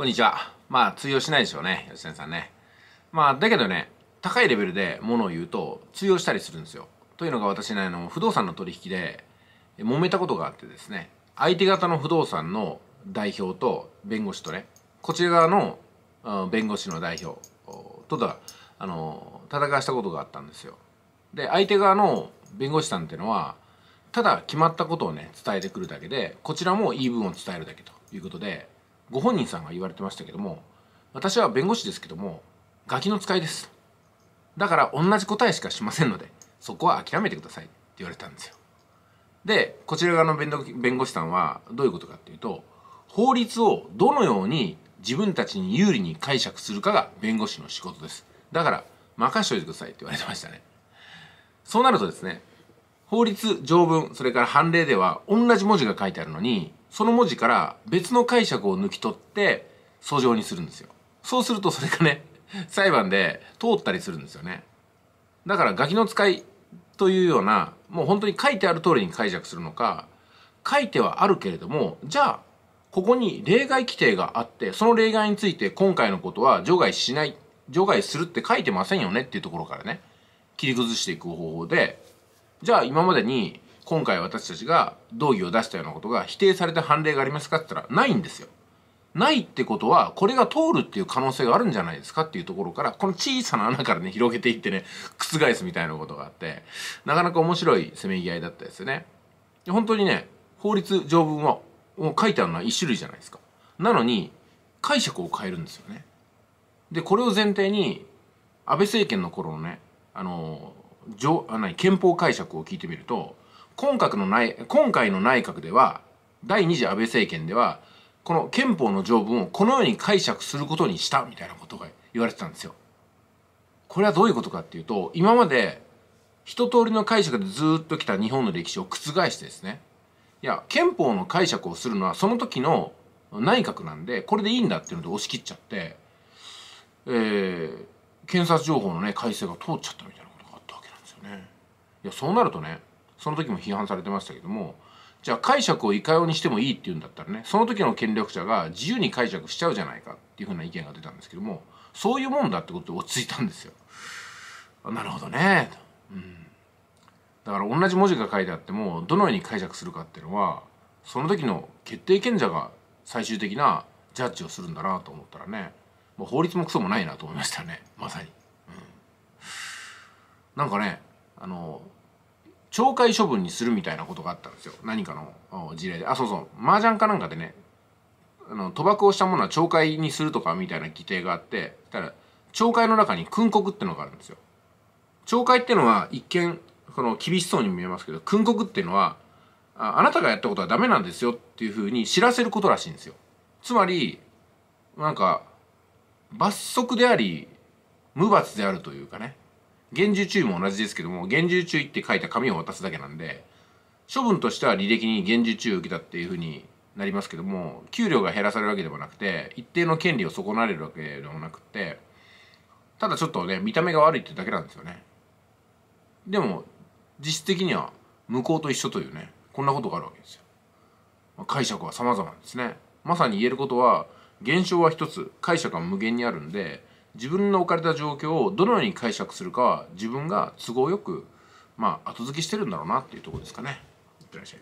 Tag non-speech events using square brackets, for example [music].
こんにちは。まあ、通用しないでしょうね、吉谷さんね。まあ、だけどね、高いレベルで物を言うと通用したりするんですよ。というのが私ね、あの、不動産の取引で揉めたことがあってですね、相手方の不動産の代表と弁護士とね、こちら側の、うん、弁護士の代表とだ、あの、戦わしたことがあったんですよ。で、相手側の弁護士さんっていうのは、ただ決まったことをね、伝えてくるだけで、こちらも言い分を伝えるだけということで、ご本人さんが言われてましたけども私は弁護士ですけどもガキの使いですだから同じ答えしかしませんのでそこは諦めてくださいって言われたんですよでこちら側の弁護士さんはどういうことかっていうと法律をどのように自分たちに有利に解釈するかが弁護士の仕事ですだから任しといてくださいって言われてましたねそうなるとですね法律条文それから判例では同じ文字が書いてあるのにその文字から別の解釈を抜き取って訴状にするんですよそうするとそれがね [laughs] 裁判で通ったりするんですよねだからガキの使いというようなもう本当に書いてある通りに解釈するのか書いてはあるけれどもじゃあここに例外規定があってその例外について今回のことは除外しない除外するって書いてませんよねっていうところからね切り崩していく方法でじゃあ今までに今回私たちが道義を出したようなことが否定された判例がありますかって言ったらないんですよ。ないってことはこれが通るっていう可能性があるんじゃないですかっていうところからこの小さな穴からね広げていってね覆すみたいなことがあってなかなか面白いせめぎ合いだったですよね。本当にね法律条文はもう書いてあるのは1種類じゃないですか。なのに解釈を変えるんですよね。でこれを前提に安倍政権の頃のねあの憲法解釈を聞いてみると今回の内今回の内閣では第2次安倍政権ではこの憲法の条文をこのように解釈することにしたみたいなことが言われてたんですよ。これはどういうことかっていうと今まで一通りの解釈でずっときた日本の歴史を覆してですねいや憲法の解釈をするのはその時の内閣なんでこれでいいんだっていうので押し切っちゃって、えー、検察情報のね改正が通っちゃったみたいなことがあったわけなんですよね。いやそうなるとねその時も批判されてましたけどもじゃあ解釈をいかようにしてもいいっていうんだったらねその時の権力者が自由に解釈しちゃうじゃないかっていうふうな意見が出たんですけどもそういうもんだってことで落ち着いたんですよ。なるほどね、うん、だから同じ文字が書いてあってもどのように解釈するかっていうのはその時の決定権者が最終的なジャッジをするんだなと思ったらねもう法律もクソもないなと思いましたねまさに、うん、なんかねあの懲戒処分にするみたいなことがあったんですよ何かの事例であそうそう麻雀かなんかでねあの賭博をしたものは懲戒にするとかみたいな規定があってだから懲戒の中に訓告ってのがあるんですよ懲戒ってのは一見この厳しそうに見えますけど訓告っていうのはああなたがやったことはダメなんですよっていうふうに知らせることらしいんですよつまりなんか罰則であり無罰であるというかね厳重注意も同じですけども厳重注意って書いた紙を渡すだけなんで処分としては履歴に厳重注意を受けたっていうふうになりますけども給料が減らされるわけでもなくて一定の権利を損なわれるわけでもなくてただちょっとね見た目が悪いってだけなんですよねでも実質的には無効と一緒というねこんなことがあるわけですよ、解釈は様々ですねまさに言えることは現象は一つ解釈は無限にあるんで自分の置かれた状況をどのように解釈するかは自分が都合よくまあ後付けしてるんだろうなっていうとこですかね。いってらっしゃい。